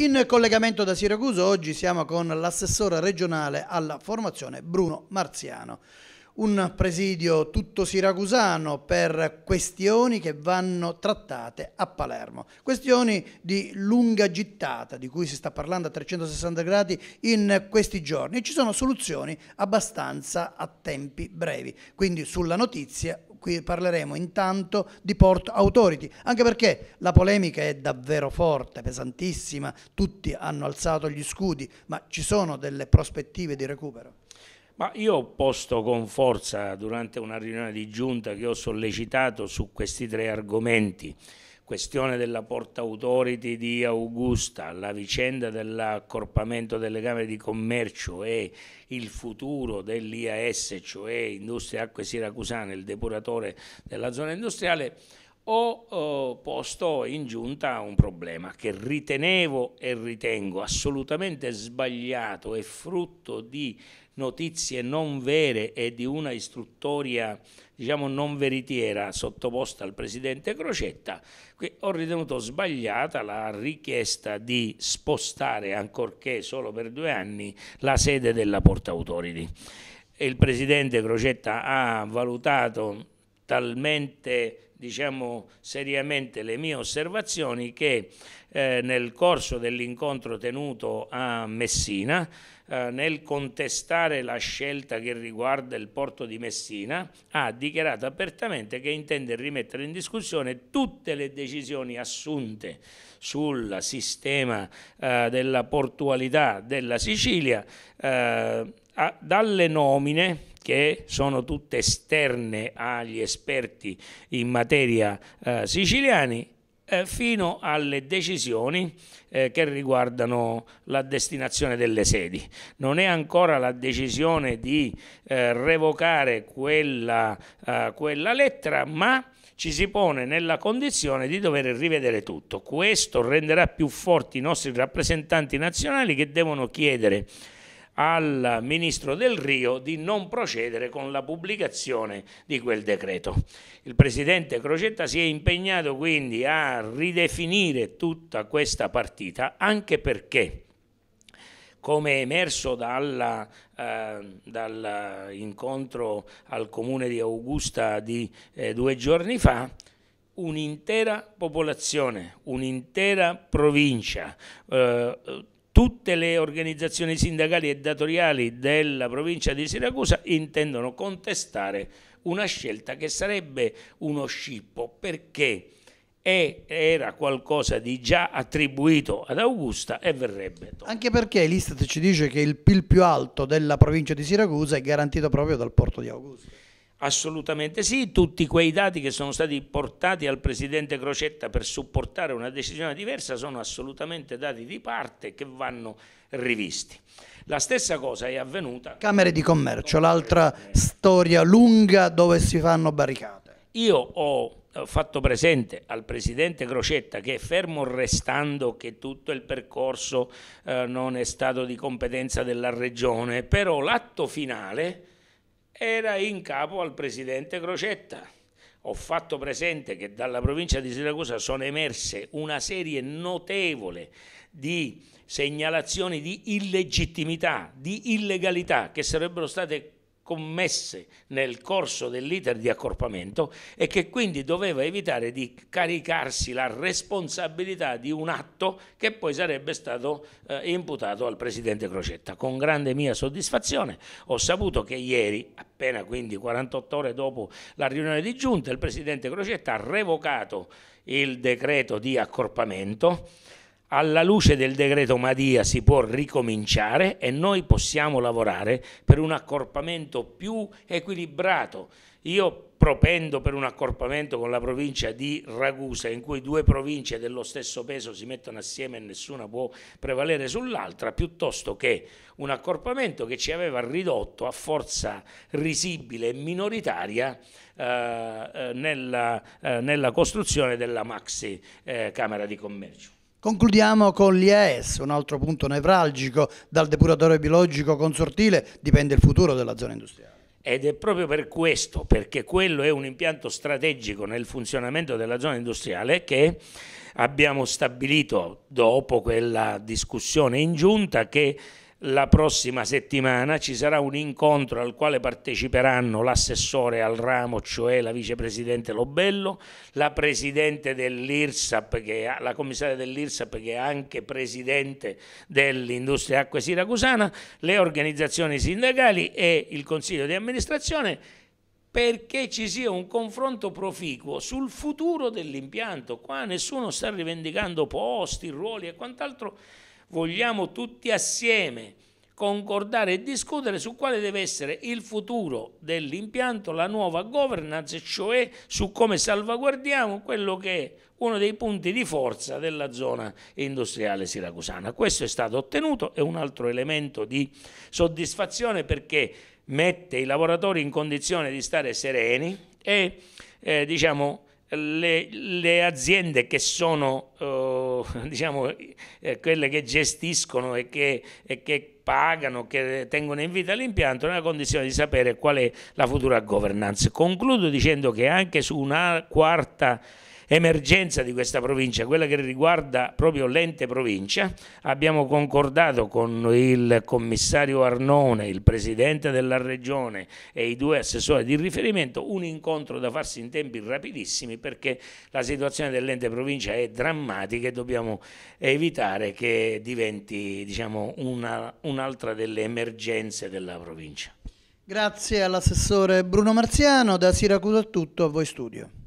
In collegamento da Siracusa oggi siamo con l'assessore regionale alla formazione Bruno Marziano. Un presidio tutto siracusano per questioni che vanno trattate a Palermo. Questioni di lunga gittata, di cui si sta parlando a 360 gradi in questi giorni. E ci sono soluzioni abbastanza a tempi brevi. Quindi sulla notizia qui parleremo intanto di Port Authority, anche perché la polemica è davvero forte, pesantissima, tutti hanno alzato gli scudi, ma ci sono delle prospettive di recupero? Ma io ho posto con forza durante una riunione di giunta che ho sollecitato su questi tre argomenti questione della Porta Authority di Augusta, la vicenda dell'accorpamento delle Camere di Commercio e il futuro dell'IAS, cioè Industria Acque Siracusane, il depuratore della zona industriale, ho eh, posto in giunta un problema che ritenevo e ritengo assolutamente sbagliato e frutto di notizie non vere e di una istruttoria diciamo non veritiera sottoposta al presidente Crocetta, ho ritenuto sbagliata la richiesta di spostare, ancorché solo per due anni, la sede della Porta Autority. Il presidente Crocetta ha valutato talmente diciamo seriamente le mie osservazioni che eh, nel corso dell'incontro tenuto a Messina eh, nel contestare la scelta che riguarda il porto di Messina ha dichiarato apertamente che intende rimettere in discussione tutte le decisioni assunte sul sistema eh, della portualità della Sicilia eh, a, dalle nomine che sono tutte esterne agli esperti in materia eh, siciliani, eh, fino alle decisioni eh, che riguardano la destinazione delle sedi. Non è ancora la decisione di eh, revocare quella, eh, quella lettera, ma ci si pone nella condizione di dover rivedere tutto. Questo renderà più forti i nostri rappresentanti nazionali che devono chiedere al ministro del Rio di non procedere con la pubblicazione di quel decreto. Il presidente Crocetta si è impegnato quindi a ridefinire tutta questa partita anche perché come è emerso dalla, eh, dall'incontro al comune di Augusta di eh, due giorni fa, un'intera popolazione, un'intera provincia, eh, tutte le organizzazioni sindacali e datoriali della provincia di Siracusa intendono contestare una scelta che sarebbe uno scippo perché è, era qualcosa di già attribuito ad Augusta e verrebbe. Tolto. Anche perché l'Istat ci dice che il PIL più alto della provincia di Siracusa è garantito proprio dal porto di Augusta. Assolutamente sì, tutti quei dati che sono stati portati al Presidente Crocetta per supportare una decisione diversa sono assolutamente dati di parte che vanno rivisti. La stessa cosa è avvenuta... Camere di commercio, l'altra storia lunga dove si fanno barricate. Io ho eh, fatto presente al Presidente Crocetta che fermo restando che tutto il percorso eh, non è stato di competenza della Regione, però l'atto finale era in capo al presidente Crocetta. Ho fatto presente che dalla provincia di Siracusa sono emerse una serie notevole di segnalazioni di illegittimità, di illegalità che sarebbero state commesse nel corso dell'iter di accorpamento e che quindi doveva evitare di caricarsi la responsabilità di un atto che poi sarebbe stato eh, imputato al presidente Crocetta. Con grande mia soddisfazione ho saputo che ieri, appena quindi 48 ore dopo la riunione di giunta, il presidente Crocetta ha revocato il decreto di accorpamento alla luce del decreto Madia si può ricominciare e noi possiamo lavorare per un accorpamento più equilibrato. Io propendo per un accorpamento con la provincia di Ragusa in cui due province dello stesso peso si mettono assieme e nessuna può prevalere sull'altra piuttosto che un accorpamento che ci aveva ridotto a forza risibile e minoritaria eh, eh nella, eh, nella, costruzione della maxi eh, Camera di Commercio. Concludiamo con l'IAS, un altro punto nevralgico, dal depuratore biologico consortile dipende il futuro della zona industriale. Ed è proprio per questo, perché quello è un impianto strategico nel funzionamento della zona industriale che abbiamo stabilito dopo quella discussione in giunta che la prossima settimana ci sarà un incontro al quale parteciperanno l'assessore al ramo, cioè la vicepresidente Lobello, la presidente dell'IRSAP, la commissaria dell'IRSAP che è anche presidente dell'industria acqua siracusana, le organizzazioni sindacali e il consiglio di amministrazione perché ci sia un confronto proficuo sul futuro dell'impianto. Qua nessuno sta rivendicando posti, ruoli e quant'altro vogliamo tutti assieme concordare e discutere su quale deve essere il futuro dell'impianto, la nuova governance, cioè su come salvaguardiamo quello che è uno dei punti di forza della zona industriale siracusana. Questo è stato ottenuto, è un altro elemento di soddisfazione perché mette i lavoratori in condizione di stare sereni e eh, diciamo, le, le, aziende che sono... Eh, sono diciamo, eh, quelle che gestiscono e che, e che pagano, che tengono in vita l'impianto, nella condizione di sapere qual è la futura governance. Concludo dicendo che anche su una quarta emergenza di questa provincia, quella che riguarda proprio l'ente provincia, abbiamo concordato con il commissario Arnone, il presidente della regione e i due assessori di riferimento un incontro da farsi in tempi rapidissimi perché la situazione dell'ente provincia è drammatica e dobbiamo evitare che diventi diciamo, un'altra delle emergenze della provincia. Grazie all'assessore Bruno Marziano, da Siracusa tutto a voi studio.